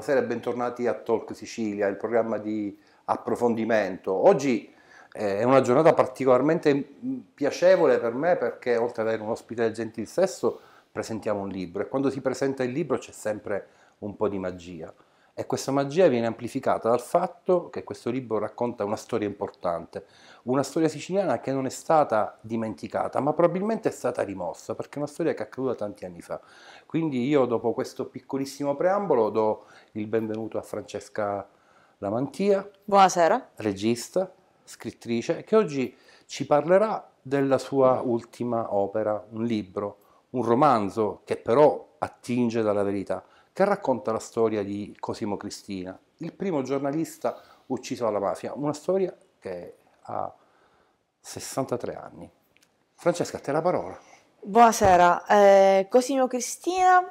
buonasera e bentornati a Talk Sicilia, il programma di approfondimento. Oggi eh, è una giornata particolarmente piacevole per me perché oltre ad avere un ospite del gentil sesso presentiamo un libro e quando si presenta il libro c'è sempre un po' di magia. E questa magia viene amplificata dal fatto che questo libro racconta una storia importante, una storia siciliana che non è stata dimenticata, ma probabilmente è stata rimossa, perché è una storia che è accaduta tanti anni fa. Quindi io dopo questo piccolissimo preambolo do il benvenuto a Francesca Lamantia. Buonasera. Regista, scrittrice, che oggi ci parlerà della sua ultima opera, un libro, un romanzo che però attinge dalla verità che racconta la storia di Cosimo Cristina, il primo giornalista ucciso dalla mafia, una storia che ha 63 anni. Francesca, a te la parola. Buonasera, eh, Cosimo Cristina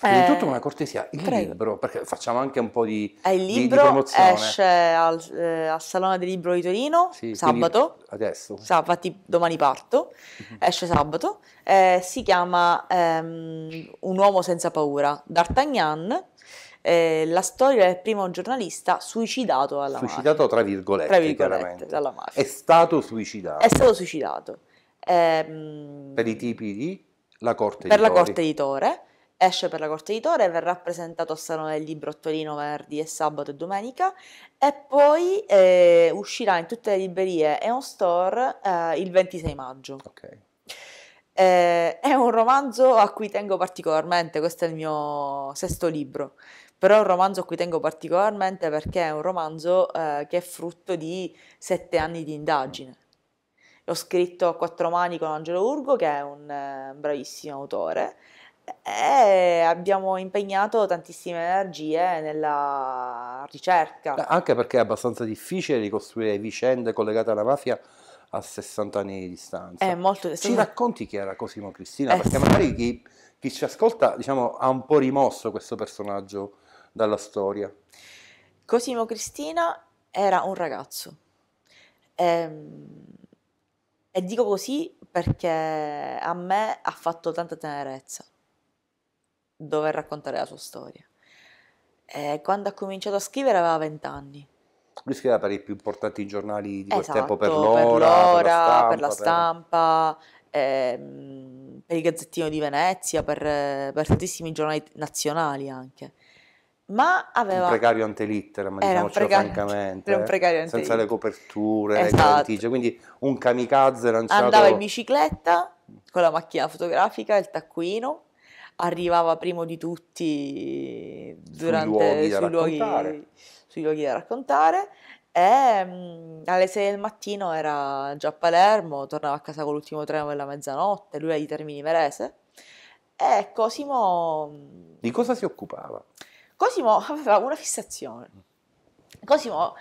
Prima di tutto una cortesia, il Prego. libro, perché facciamo anche un po' di, il libro di, di promozione. esce al, eh, al, Salone del Libro di Torino sì, sabato, adesso. Sabati, domani parto, mhm. esce sabato, eh, si chiama ehm, Un uomo senza paura, d'Artagnan, eh, la storia del primo giornalista suicidato dalla suicidato mafia. tra virgolette, tra virgolette dalla mafia. È stato suicidato. È stato suicidato. Ehm, per i tipi di La Corte per Editore. Per La Corte Editore esce per la Corte Editore, verrà presentato a Salone del Libro Torino venerdì e sabato e domenica e poi eh, uscirà in tutte le librerie e on store eh, il 26 maggio. Okay. Eh, è un romanzo a cui tengo particolarmente, questo è il mio sesto libro, però è un romanzo a cui tengo particolarmente perché è un romanzo eh, che è frutto di sette anni di indagine. L'ho scritto a quattro mani con Angelo Urgo, che è un eh, bravissimo autore, e eh, abbiamo impegnato tantissime energie nella ricerca. Anche perché è abbastanza difficile ricostruire vicende collegate alla mafia a 60 anni di distanza. È eh, molto... Ci racconti chi era Cosimo Cristina? Eh, perché magari chi, chi ci ascolta diciamo, ha un po' rimosso questo personaggio dalla storia. Cosimo Cristina era un ragazzo. Ehm, e dico così perché a me ha fatto tanta tenerezza dover raccontare la sua storia. E eh, quando ha cominciato a scrivere aveva 20 anni. Lui scriveva per i più importanti giornali di quel esatto, tempo, per l'ora, per, la stampa, per, per... Ehm, per il Gazzettino di Venezia, per, per, tantissimi giornali nazionali anche. Ma aveva... Un precario antelittera, ma era diciamocelo francamente. Era un precario eh, antelittere. Senza le coperture, esatto. le quindi un kamikaze lanciato... Andava in bicicletta, con la macchina fotografica, il taccuino, arrivava primo di tutti durante, sui, luoghi sui, luoghi, sui luoghi da raccontare e mh, mm, alle 6 del mattino era già a Palermo, tornava a casa con l'ultimo treno della mezzanotte, lui era di Termini Verese e Cosimo... Mm, di cosa si occupava? Cosimo aveva una fissazione. Cosimo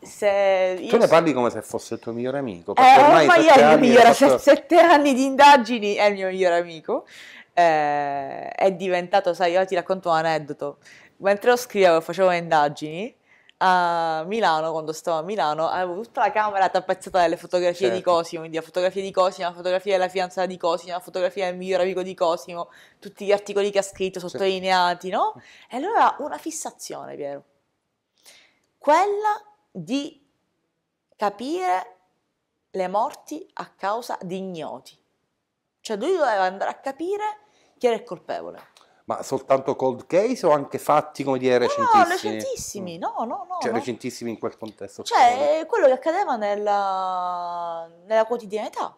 se tu ne parli come se fosse il tuo migliore amico. Eh, ormai, ormai è il mio migliore, sette anni di indagini è il mio migliore amico eh, è diventato, sai, io ti racconto un aneddoto. Mentre lo scrivevo e facevo le indagini, a Milano, quando stavo a Milano, avevo tutta la camera tappezzata delle fotografie certo. di Cosimo, quindi la fotografia di Cosimo, la fotografia della fidanzata di Cosimo, la fotografia del miglior amico di Cosimo, tutti gli articoli che ha scritto, sottolineati, certo. no? E allora una fissazione, Piero, quella di capire le morti a causa di ignoti. Cioè lui doveva andare a capire chi era il colpevole. Ma soltanto cold case o anche fatti, come dire, recentissimi? No, recentissimi, mm. no, no, no. Cioè, no. recentissimi in quel contesto. Cioè, c'era. quello che accadeva nella, nella quotidianità.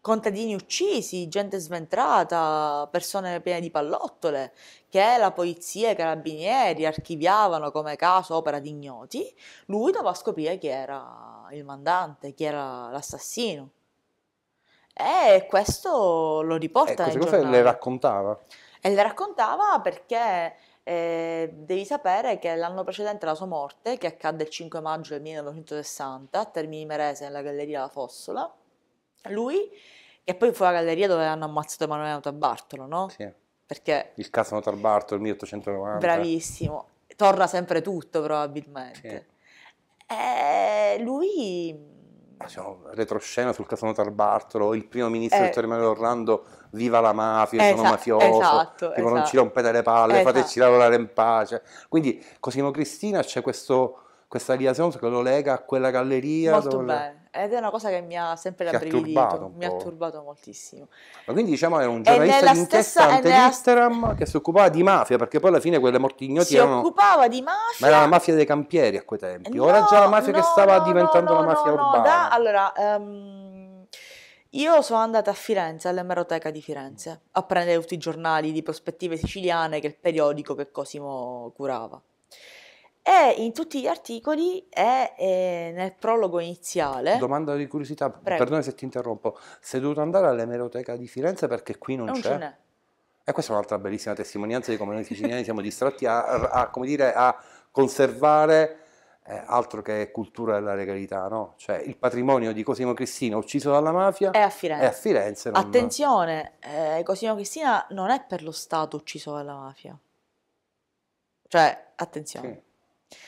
Contadini uccisi, gente sventrata, persone piene di pallottole, che la polizia e i carabinieri archiviavano come caso opera di ignoti. Lui doveva scoprire chi era il mandante, chi era l'assassino. E eh, questo lo riporta. Eh, Cosa le raccontava. E le raccontava perché eh, devi sapere che l'anno precedente alla sua morte, che accadde il 5 maggio del 1960 a Termini Merese nella Galleria La Fossola, lui, che poi fu la galleria dove hanno ammazzato Emanuele Notarbartolo, no? Sì. Perché... Il caso Notarbartolo, 1890. Bravissimo. Torna sempre tutto probabilmente. Sì. E eh, lui diciamo, retroscena sul caso Tarbartolo, il primo ministro eh, Vittorio Emanuele Orlando, viva la mafia, esa- sono mafioso, esatto, tipo, esatto. non ci rompete le palle, esatto. fateci lavorare in pace. Quindi Cosimo Cristina c'è questo, questa liaison che lo lega a quella galleria. Molto dove... bello. Ed è una cosa che mi ha sempre rabbrividito, mi ha turbato moltissimo. Ma quindi diciamo era un giornalista d'inchiesta stessa, instagram nella... che si occupava di mafia, perché poi alla fine quelle mortignoti si erano... Si occupava di mafia... Ma era la mafia dei campieri a quei tempi, no, ora già la mafia no, che stava no, diventando la mafia urbana. Da, allora, um, io sono andata a Firenze, all'Emeroteca di Firenze, a prendere tutti i giornali di prospettive siciliane, che è il periodico che Cosimo curava. E in tutti gli articoli e, eh, nel prologo iniziale. Domanda di curiosità, Prego. perdone se ti interrompo. Sei dovuto andare all'emeroteca di Firenze perché qui non, non c'è? c'è. E questa è un'altra bellissima testimonianza di come noi siciliani siamo distratti a, a, dire, a conservare eh, altro che cultura della legalità, no? Cioè il patrimonio di Cosimo Cristina ucciso dalla mafia è a Firenze. È a Firenze non... Attenzione, eh, Cosimo Cristina non è per lo Stato ucciso dalla mafia. Cioè, attenzione. Sì.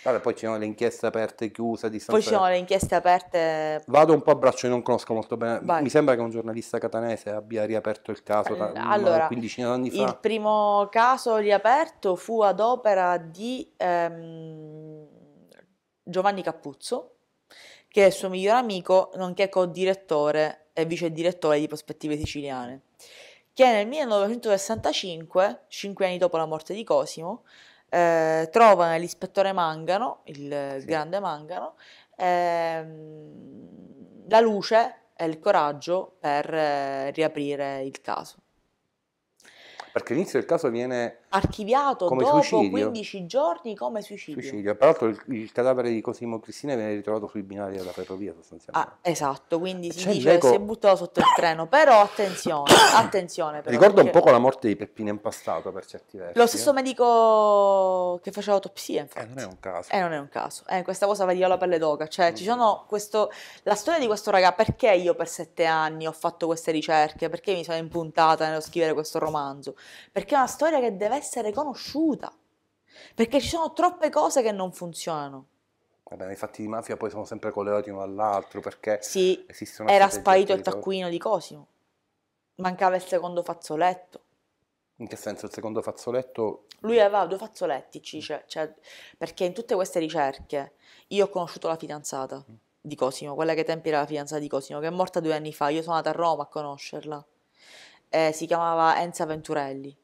Vabbè, poi ci sono le inchieste aperte e chiuse. Distanza... Poi ci sono le inchieste aperte. Vado un po' a braccio, io non conosco molto bene. Vai. Mi sembra che un giornalista catanese abbia riaperto il caso da eh, allora, 15 anni fa. Il primo caso riaperto fu ad opera di ehm, Giovanni Cappuzzo, che è il suo miglior amico, nonché co-direttore e vice direttore di Prospettive Siciliane, che nel 1965, cinque anni dopo la morte di Cosimo, eh, trovano l'ispettore Mangano, il sì. grande Mangano, ehm, la luce e il coraggio per eh, riaprire il caso. Perché l'inizio del caso viene archiviato dopo suicidio. 15 giorni come suicidio. suicidio. Peraltro il, il, cadavere di Cosimo Cristina viene ritrovato sui binari della ferrovia sostanzialmente. Ah, esatto, quindi si C'è dice che si è buttato sotto il treno, però attenzione, attenzione. Però, Ricorda perché... un po' la morte di Peppino Impastato per certi versi. Lo eh. stesso eh? medico che faceva autopsia, eh, infatti. Eh, non è un caso. Eh, non è un caso. Eh, questa cosa va di alla pelle d'oca, cioè mm. ci sono questo... La storia di questo ragazzo, perché io per sette anni ho fatto queste ricerche, perché mi sono impuntata nello scrivere questo romanzo? perché è una storia che deve essere conosciuta, perché ci sono troppe cose che non funzionano. Vabbè, i fatti di mafia poi sono sempre collegati uno all'altro perché sì, esiste era sparito il taccuino di Cosimo, mancava il secondo fazzoletto. In che senso? Il secondo fazzoletto? Lui aveva due fazzoletti, cioè, cioè, perché in tutte queste ricerche io ho conosciuto la fidanzata mm. di Cosimo, quella che tempi era la fidanzata di Cosimo, che è morta due anni fa, io sono andata a Roma a conoscerla eh, si chiamava Enza Venturelli.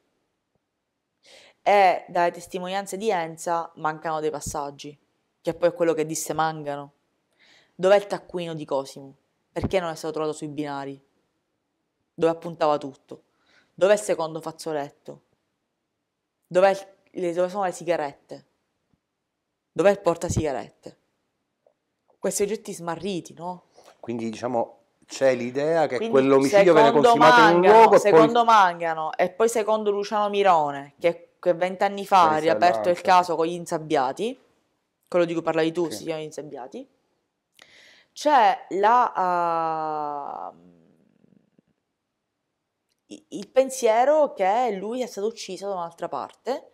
E dalle testimonianze di Enza mancano dei passaggi, che poi è quello che disse Mangano. Dov'è il taccuino di Cosimo? Perché non è stato trovato sui binari? Dove appuntava tutto? Dov'è il secondo fazzoletto? Dov'è le, dove sono le sigarette? Dov'è il portasigarette? Questi oggetti smarriti, no? Quindi diciamo c'è l'idea che Quindi, quell'omicidio viene consumato Mangano, in un luogo. Secondo poi... Mangano e poi secondo Luciano Mirone, che, vent'anni fa ha riaperto il caso con gli insabbiati, quello di cui parlavi tu, sì. si chiama insabbiati, c'è la, uh, il pensiero che lui è stato ucciso da un'altra parte,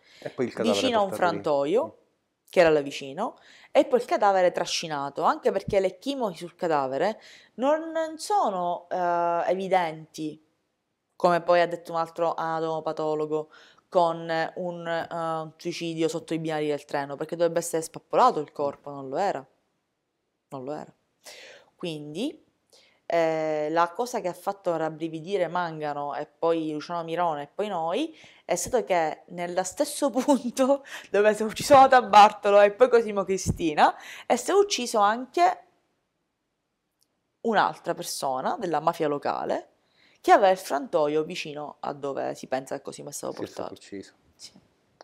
vicino a un frantoio. Lì mm che era là vicino, e poi il cadavere trascinato, anche perché le chimie sul cadavere non sono eh, evidenti, come poi ha detto un altro anatomopatologo, con un uh, suicidio sotto i binari del treno, perché dovrebbe essere spappolato il corpo, non lo era. Non lo era. Quindi eh, la cosa che ha fatto rabbrividire Mangano e poi Luciano Mirone e poi noi è stato che nello stesso punto dove si è ucciso Nata Bartolo e poi Cosimo Cristina, è stato ucciso anche un'altra persona della mafia locale che aveva il frantoio vicino a dove si pensa che Cosimo è stato si portato. È stato ucciso. Sì.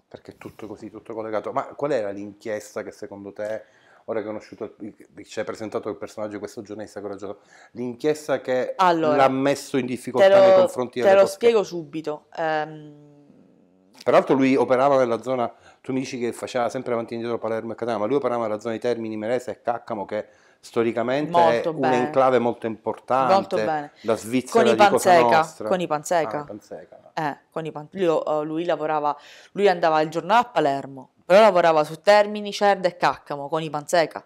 Perché è tutto così, tutto collegato. Ma qual era l'inchiesta che secondo te, ora che ho conosciuto, ci hai presentato il personaggio, questo giornalista coraggioso, l'inchiesta che allora, l'ha messo in difficoltà lo, nei confronti della Te lo spiego subito. Um, Peraltro lui operava nella zona, tu mi dici che faceva sempre avanti e indietro Palermo e Catania, ma lui operava nella zona di Termini, Merese e Caccamo che storicamente molto è bene. un enclave molto importante, molto bene. la Svizzera con i Panseca, con i Panseca. Ah, Panseca. Eh, con i pan... lui, eh, lui, lavorava, lui andava il giornale a Palermo, però lavorava su Termini, Cerda e Caccamo con i Panseca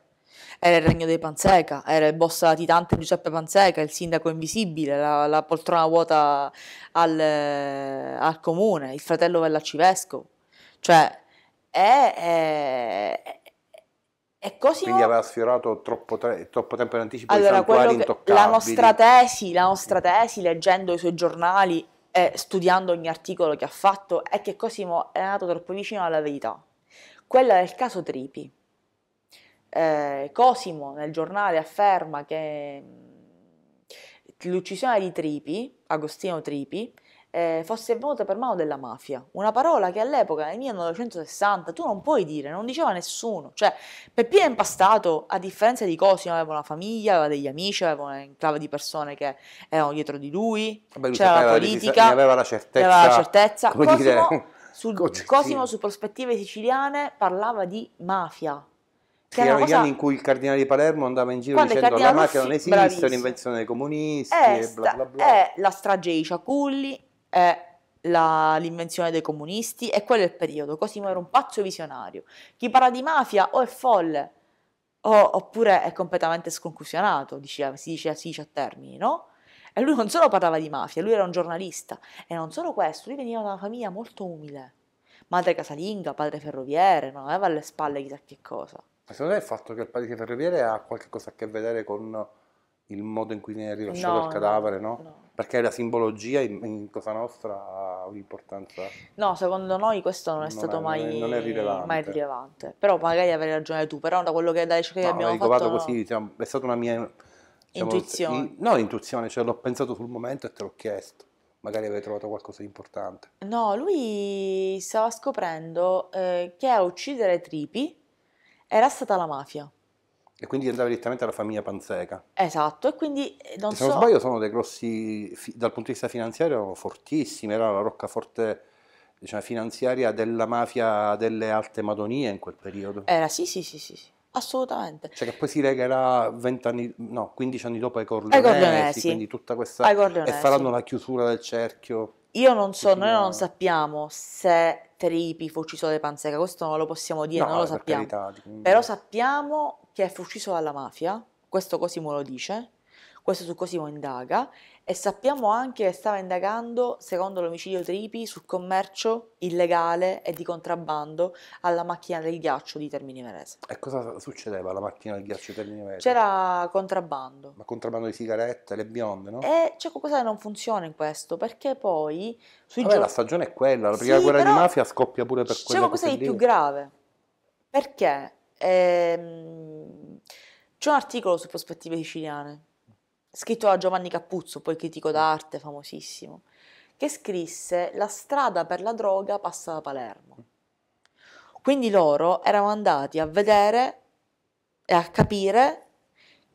era il regno dei Panseca, era il boss latitante Giuseppe Panseca, il sindaco invisibile, la, la poltrona vuota al, al, comune, il fratello dell'arcivescovo. Cioè, è, è, è così. Quindi aveva sfiorato troppo, tre, troppo tempo in anticipo allora, che, la, nostra tesi, la nostra tesi, leggendo i suoi giornali e studiando ogni articolo che ha fatto, è che Cosimo è nato troppo vicino alla verità. Quella del caso Tripi. Eh, Cosimo nel giornale afferma che l'uccisione di Tripi, Agostino Tripi, eh, fosse avvenuta per mano della mafia. Una parola che all'epoca, nel 1960, tu non puoi dire, non diceva nessuno. Cioè, Peppino Impastato, a differenza di Cosimo, aveva una famiglia, aveva degli amici, aveva un enclave di persone che erano dietro di lui, Vabbè, lui c'era la politica, ne aveva la certezza. Aveva la certezza. Cosimo, dire, Cosimo su prospettive siciliane parlava di mafia, che, che erano cosa... gli anni in cui il cardinale di Palermo andava in giro Quando dicendo la mafia non esiste, bravissimo. l'invenzione dei comunisti è, eh, sta, bla bla bla. Eh, è la strage dei Ciaculli, è la, l'invenzione dei comunisti e quello è il periodo. Cosimo era un pazzo visionario. Chi parla di mafia o è folle o, oppure è completamente sconfusionato, diceva, si, dice, si dice a termini, no? E lui non solo parlava di mafia, lui era un giornalista. E non solo questo, lui veniva da una famiglia molto umile. Madre casalinga, padre ferroviere, non aveva alle spalle chissà che cosa. Ma secondo te il fatto che il codice ferroviere ha qualcosa a che vedere con il modo in cui viene rilasciato no, il cadavere, no? no? Perché la simbologia in, in Cosa Nostra ha un'importanza? No, secondo noi questo non è non stato è, mai, non è rilevante. mai, rilevante. Però magari avrei ragione tu, però da quello che dai cioè, no, abbiamo fatto... così, diciamo, è stata una mia... Diciamo, intuizione. In, no, intuizione, cioè l'ho pensato sul momento e te l'ho chiesto. Magari avevi trovato qualcosa di importante. No, lui stava scoprendo eh, che a uccidere Tripi era stata la mafia. E quindi andava direttamente alla famiglia Panzeca. Esatto, e quindi eh, non se so... Se non sbaglio sono dei grossi, dal punto di vista finanziario, fortissimi, era la roccaforte diciamo, finanziaria della mafia delle alte madonie in quel periodo. Era, sì, sì, sì, sì, sì. assolutamente. Cioè che poi si regherà 20 anni, no, 15 anni dopo ai Corleonesi, ai Corleonesi. quindi tutta questa... e faranno la chiusura del cerchio. Io non so, noi non sappiamo se Tripi fu ucciso dai Panseca, questo non lo possiamo dire, no, non lo sappiamo. Per carità, Però sappiamo che fu ucciso dalla mafia, questo Cosimo lo dice, questo su Cosimo indaga e sappiamo anche che stava indagando, secondo l'omicidio Tripi, sul commercio illegale e di contrabbando alla macchina del ghiaccio di Termini Merese. E cosa succedeva alla macchina del ghiaccio di Termini Merese? C'era contrabbando. Ma contrabbando di sigarette, le bionde, no? E c'è qualcosa che non funziona in questo, perché poi... Sui Vabbè, gio... la stagione è quella, la prima sì, guerra di mafia scoppia pure per quello. C'è qualcosa di più grave, perché ehm, c'è un articolo su prospettive siciliane scritto da Giovanni Cappuzzo, poi critico mm. d'arte famosissimo, che scrisse La strada per la droga passa da Palermo. Quindi loro erano andati a vedere e a capire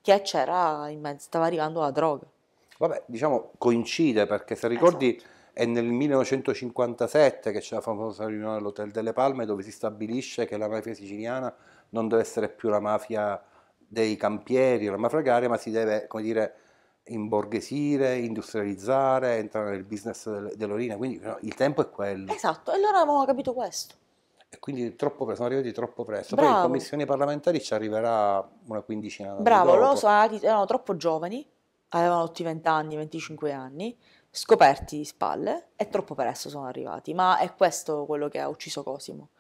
che c'era in mezzo, stava arrivando la droga. Vabbè, diciamo coincide perché se ricordi esatto. è nel 1957 che c'è la famosa riunione all'Hotel delle Palme dove si stabilisce che la mafia siciliana non deve essere più la mafia dei campieri, la mafia agraria, ma si deve, come dire, imborghesire, industrializzare, entrare nel business dell'orina, quindi no, il tempo è quello. Esatto, e loro avevamo capito questo. E quindi presto, sono arrivati troppo presto. Bravo. Poi in commissioni parlamentari ci arriverà una quindicina di Bravo, dopo. loro sono, erano troppo giovani, avevano 20 anni, 25 anni, scoperti di spalle e troppo presto sono arrivati. Ma è questo quello che ha ucciso Cosimo.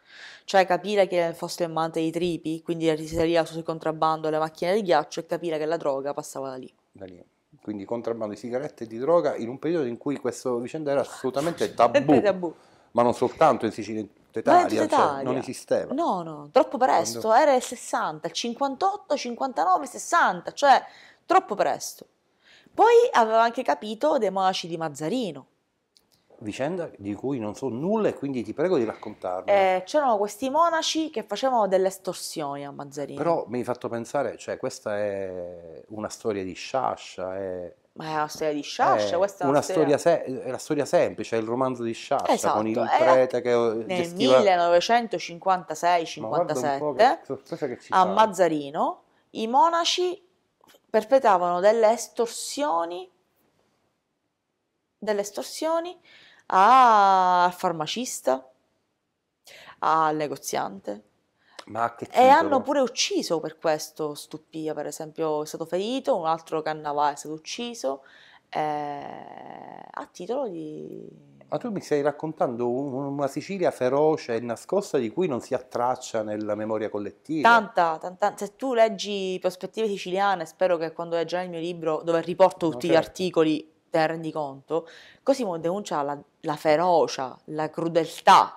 Cioè capire che fosse il mante dei tripi, quindi la risalia sul contrabbando, le macchine di ghiaccio e capire che la droga passava da lì. Da lì quindi contrabbando di sigarette e di droga, in un periodo in cui questa vicenda era ah, assolutamente tabù, tabù. ma non soltanto in Sicilia, in tutta cioè, Italia, cioè, non esisteva. No, no, troppo presto, Quando... era il 60, il 58, 59, 60, cioè troppo presto. Poi aveva anche capito dei monaci di Mazzarino, vicenda di cui non so nulla e quindi ti prego di raccontarmi. Eh, c'erano questi monaci che facevano delle estorsioni a Mazzarino. Però mi hai fatto pensare, cioè questa è una storia di sciascia, è... Ma è una storia di Sciascia, questa è una, una storia... storia... è la storia semplice, è il romanzo di Sciascia esatto, con il prete che nel 1956-57 a Mazzarino i monaci perpetravano delle estorsioni delle estorsioni al farmacista, al negoziante. Ma che e hanno pure ucciso per questo Stuppia, per esempio, è stato ferito, un altro Cannavà è stato ucciso eh, a titolo di... Ma tu mi stai raccontando una Sicilia feroce e nascosta di cui non si attraccia nella memoria collettiva. Tanta, tanta. Se tu leggi Prospettive siciliane, spero che quando leggerai il mio libro, dove riporto tutti okay. gli certo. articoli te rendi conto, Cosimo denuncia la, la ferocia, la crudeltà,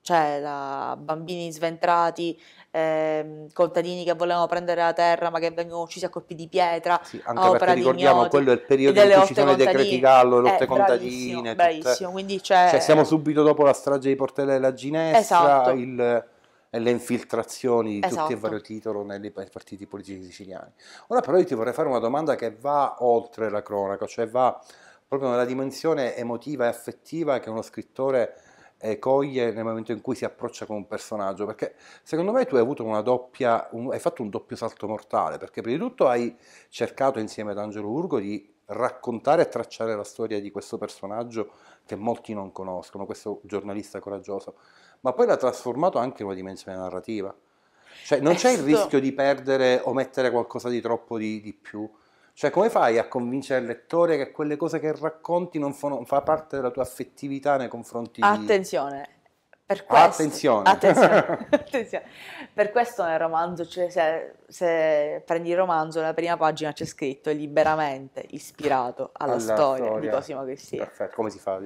cioè la, bambini sventrati, eh, contadini che volevano prendere la terra ma che vengono uccisi a colpi di pietra. Sì, anche perché ricordiamo, ignoti, quello è il periodo in cui ci sono i decreti Gallo, eh, lotte eh, contadine. Bravissimo, tutte... bravissimo. Quindi cioè, siamo subito dopo la strage di Portella della Ginestra, esatto. il e le infiltrazioni di esatto. tutti e esatto. vario titolo nei partiti politici siciliani. Ora però io ti vorrei fare una domanda che va oltre la cronaca, cioè va proprio nella dimensione emotiva e affettiva che uno scrittore eh, coglie nel momento in cui si approccia con un personaggio, perché secondo me tu hai avuto una doppia, un, hai fatto un doppio salto mortale, perché prima di tutto hai cercato insieme ad Angelo Urgo di raccontare e tracciare la storia di questo personaggio che molti non conoscono, questo giornalista coraggioso, ma poi l'ha trasformato anche in una dimensione narrativa. Cioè non c'è il rischio di perdere o mettere qualcosa di troppo di, di più. Cioè come fai a convincere il lettore che quelle cose che racconti non fanno, fa parte della tua affettività nei confronti Attenzione, di... Attenzione, per questo, attenzione. Attenzione, attenzione. Per questo nel romanzo, cioè se, se, prendi il romanzo, nella prima pagina c'è scritto liberamente ispirato alla, alla storia, storia, di Cosimo Cristina. Perfetto, come si fa?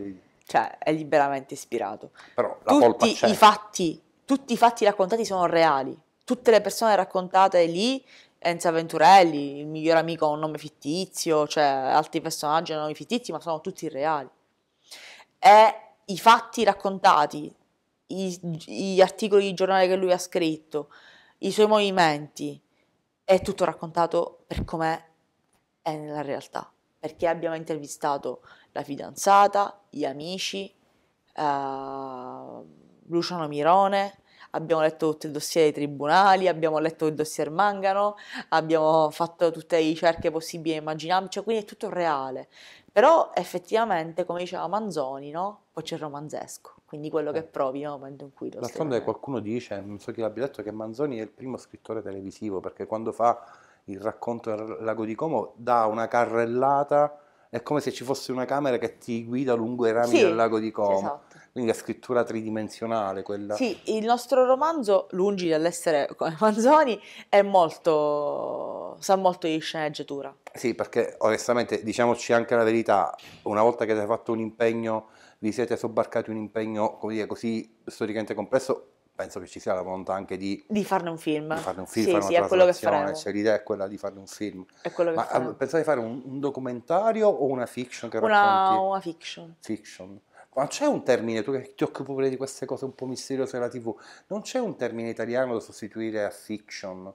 Cioè, è liberamente ispirato. Però la tutti polpa c'è. I fatti, tutti i fatti raccontati sono reali. Tutte le persone raccontate lì, Enzo Venturelli, il miglior amico ha un nome fittizio, cioè altri personaggi hanno nomi fittizi, ma sono tutti reali. E i fatti raccontati gli articoli di giornale che lui ha scritto, i suoi movimenti, è tutto raccontato per com'è è nella realtà, perché abbiamo intervistato la fidanzata, gli amici, eh, Luciano Mirone, abbiamo letto tutto il dossier dei tribunali, abbiamo letto il dossier Mangano, abbiamo fatto tutte le ricerche possibili e immaginabili, cioè quindi è tutto reale. Però effettivamente, come diceva Manzoni, no? poi c'è il romanzesco, quindi quello eh. che provi nel momento in cui lo D'altronde qualcuno dice, non so chi l'abbia detto, che Manzoni è il primo scrittore televisivo, perché quando fa il racconto del lago di Como dà una carrellata, è come se ci fosse una camera che ti guida lungo i rami sì, del lago di Como. Esatto quindi la scrittura tridimensionale. Quella... Sì, il nostro romanzo, lungi dall'essere come Manzoni, è molto, sa molto di sceneggiatura. Sì, perché onestamente, diciamoci anche la verità, una volta che avete fatto un impegno, vi siete sobbarcati un impegno dire, così storicamente complesso, penso che ci sia la volontà anche di, di farne un film. Di farne un film, sì, fare sì, è quello che faremo. Cioè, l'idea è quella di farne un film. È quello che Ma faremo. pensate di fare un, un, documentario o una fiction che una, Una fiction. Fiction. Ma c'è un termine, tu che ti occupi pure di queste cose un po' misteriose della TV, non c'è un termine italiano da sostituire a fiction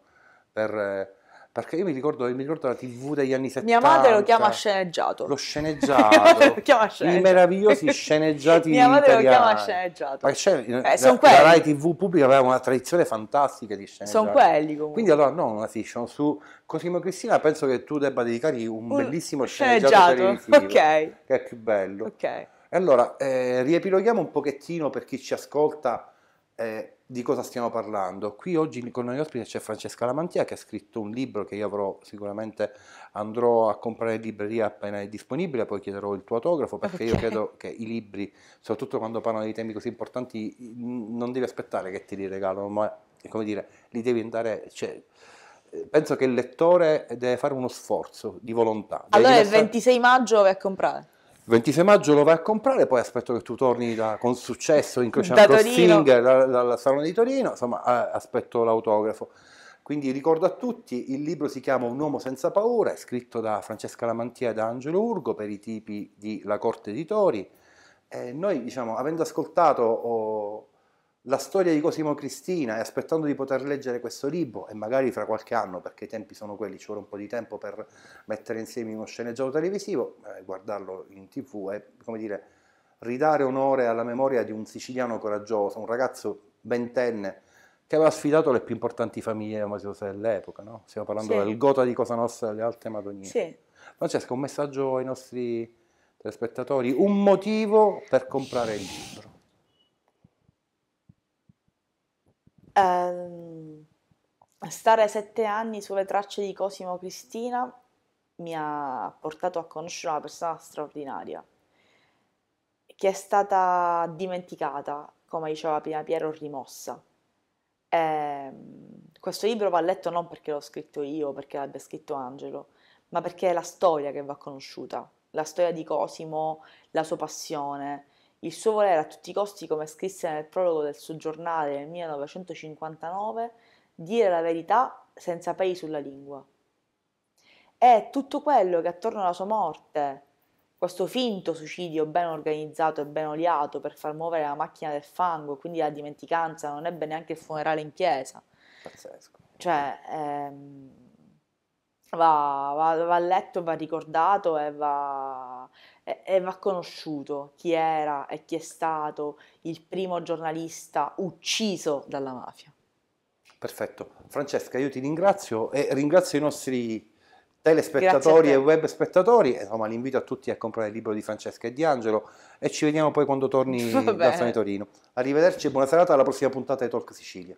per perché io mi ricordo, mi ricordo, la TV degli anni 70. Mia madre lo chiama sceneggiato. Lo sceneggiato. lo chiama sceneggiato. I meravigliosi sceneggiati Mia madre italiani. lo chiama sceneggiato. Perché eh, la, eh, la, Rai TV pubblica aveva una tradizione fantastica di sceneggiati. Sono quelli comunque. Quindi allora non una fiction su Cosimo Cristina penso che tu debba dedicargli un, un bellissimo sceneggiato, sceneggiato. televisivo. Ok. Che è più bello. Ok. Allora, eh, riepiloghiamo un pochettino per chi ci ascolta eh, di cosa stiamo parlando. Qui oggi con noi ospite c'è Francesca Lamantia che ha scritto un libro che io avrò sicuramente andrò a comprare in libreria appena è disponibile, poi chiederò il tuo autografo perché okay. io credo che i libri, soprattutto quando parlano di temi così importanti, non devi aspettare che te li regalano, ma come dire, li devi andare... Cioè, eh, penso che il lettore deve fare uno sforzo di volontà. Allora il 26 maggio vai a comprare. Il 26 maggio lo vai a comprare, poi aspetto che tu torni da, con successo incrociando da Singer dal dalla Salone di Torino, insomma aspetto l'autografo. Quindi ricordo a tutti, il libro si chiama Un uomo senza paura, è scritto da Francesca Lamantia e da Angelo Urgo per i tipi di La Corte Editori. E eh, noi, diciamo, avendo ascoltato oh, la storia di Cosimo Cristina e aspettando di poter leggere questo libro e magari fra qualche anno, perché i tempi sono quelli, ci vuole un po' di tempo per mettere insieme uno sceneggiato televisivo, eh, guardarlo in tv e, come dire, ridare onore alla memoria di un siciliano coraggioso, un ragazzo ventenne che aveva sfidato le più importanti famiglie mafiose dell'epoca, no? Stiamo parlando sì. del Gota di Cosa Nostra e delle Alte Madonie. Sì. Francesca, un messaggio ai nostri telespettatori, un motivo per comprare il libro. Ehm, stare sette anni sulle tracce di Cosimo Cristina mi ha portato a conoscere una persona straordinaria, che è stata dimenticata, come diceva prima Piero, rimossa. Ehm, questo libro va letto non perché l'ho scritto io, perché l'abbia scritto Angelo, ma perché è la storia che va conosciuta, la storia di Cosimo, la sua passione, il suo volere a tutti i costi, come scrisse nel prologo del suo giornale nel 1959, dire la verità senza peli sulla lingua. È tutto quello che attorno alla sua morte, questo finto suicidio ben organizzato e ben oliato per far muovere la macchina del fango, quindi la dimenticanza, non ebbe neanche il funerale in chiesa. Pazzesco. Cioè, ehm va, va, va letto, va ricordato e va, e, e va conosciuto chi era e chi è stato il primo giornalista ucciso dalla mafia. Perfetto. Francesca, io ti ringrazio e ringrazio i nostri telespettatori e web spettatori. Eh, insomma, l'invito a tutti a comprare il libro di Francesca e di Angelo e ci vediamo poi quando torni da Sony Torino. Arrivederci e buona serata alla prossima puntata di Talk Sicilia.